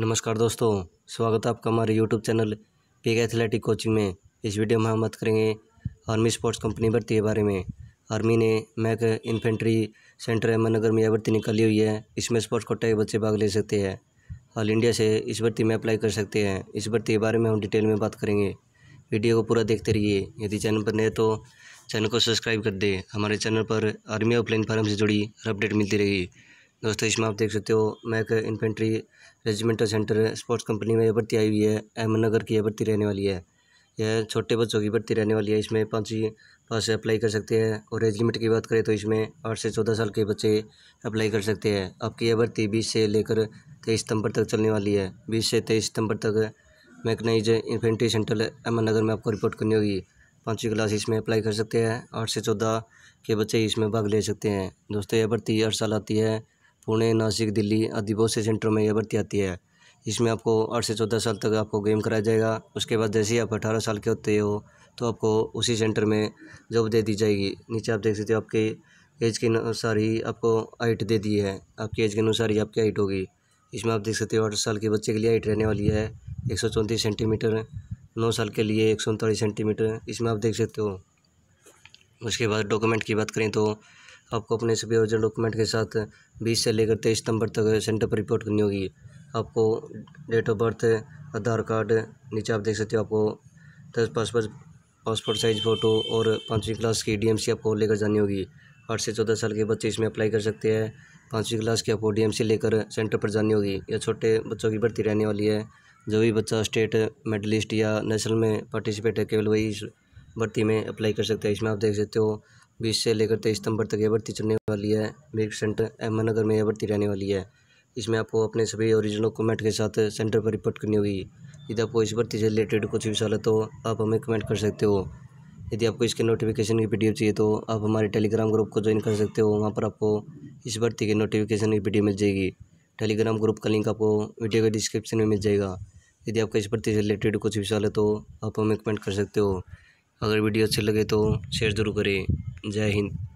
नमस्कार दोस्तों स्वागत है आपका हमारे यूट्यूब चैनल के एथलेटिक कोचिंग में इस वीडियो में हम बात करेंगे आर्मी स्पोर्ट्स कंपनी भर्ती के बारे में आर्मी ने मैक इन्फेंट्री सेंटर अहमदनगर में यह भर्ती निकाली हुई है इसमें स्पोर्ट्स कोटा के बच्चे भाग ले सकते हैं ऑल इंडिया से इस भर्ती में अप्लाई कर सकते हैं इस भर्ती के बारे में हम डिटेल में बात करेंगे वीडियो को पूरा देखते रहिए यदि चैनल पर नए तो चैनल को सब्सक्राइब कर दे हमारे चैनल पर आर्मी और प्लेन फार्म से जुड़ी हर अपडेट मिलती रहेगी दोस्तों इसमें आप देख सकते हो मैं एक infantry regimental centre sports company में यह भर्ती आई हुई है अहमदनगर की यह भर्ती रहने वाली है यह छोटे बच्चों की भर्ती रहने वाली है इसमें पाँच ही पास अप्लाई कर सकते हैं और एज लिमिट की बात करें तो इसमें आठ से चौदह साल के बच्चे अप्लाई कर सकते हैं आपकी यह भर्ती बीस से लेकर तेईस सितंबर तक चलने वाली है बीस से तेईस सितंबर तक मैकनाइज इन्फेंट्री सेंटर अहमदनगर में आपको रिपोर्ट करनी होगी पाँचवीं क्लास इसमें अप्लाई कर सकते हैं आठ से चौदह के बच्चे इसमें भाग ले सकते हैं दोस्तों यह भर्ती हर साल आती है पुणे नासिक दिल्ली आदि बहुत से सेंटरों में यह भर्ती आती है इसमें आपको आठ से चौदह साल तक आपको गेम कराया जाएगा उसके बाद जैसे ही आप अठारह साल के होते हो तो आपको उसी सेंटर में जॉब दे दी जाएगी नीचे आप देख सकते हो आपके एज के अनुसार ही आपको हाइट दे दी है आपकी एज के अनुसार ही आपकी हाइट होगी इसमें आप देख सकते हो आठ साल के बच्चे के लिए हाइट रहने वाली है एक सौ चौंतीस सेंटीमीटर नौ साल के लिए एक सौ उनतालीस सेंटीमीटर इसमें आप देख सकते हो उसके बाद डॉक्यूमेंट की बात करें तो आपको अपने सभी ओरिजिनल डॉक्यूमेंट के साथ बीस से लेकर तेईस सितंबर तक सेंटर पर रिपोर्ट करनी होगी आपको date of birth Aadhaar card नीचे आप देख सकते हो आपको दस पासपोर्ट पासपोर्ट साइज़ फ़ोटो और पाँचवीं क्लास की डीएमसी आपको लेकर जानी होगी आठ से चौदह साल के बच्चे इसमें अप्लाई कर सकते हैं पाँचवीं क्लास की आपको सी लेकर सेंटर पर जानी होगी या छोटे बच्चों की भर्ती रहने वाली है जो भी बच्चा स्टेट मेडलिस्ट या नेशनल में पार्टिसिपेट है केवल वही भर्ती में अप्लाई कर सकते हैं इसमें आप देख सकते हो बीस से लेकर तेईस सितंबर तक यह भर्ती चलने वाली है मेरिक सेंटर अहमद नगर में यह भर्ती रहने वाली है इसमें आपको अपने सभी ओरिजिनल कमेंट के साथ सेंटर पर रिपोर्ट करनी होगी यदि आपको इस भर्ती से रिलेटेड कुछ भी सवाल है तो आप हमें कमेंट कर सकते हो यदि आपको इसके नोटिफिकेशन की वीडियो चाहिए तो आप हमारे टेलीग्राम ग्रुप को ज्वाइन कर सकते हो वहाँ पर आपको इस भर्ती के नोटिफिकेशन की वीडियो मिल जाएगी टेलीग्राम ग्रुप का लिंक आपको वीडियो के डिस्क्रिप्शन में मिल जाएगा यदि आपको इस भर्ती से रिलेटेड कुछ भी सवाल है तो आप हमें कमेंट कर सकते हो अगर वीडियो अच्छी लगे तो शेयर ज़रूर करें जय हिंद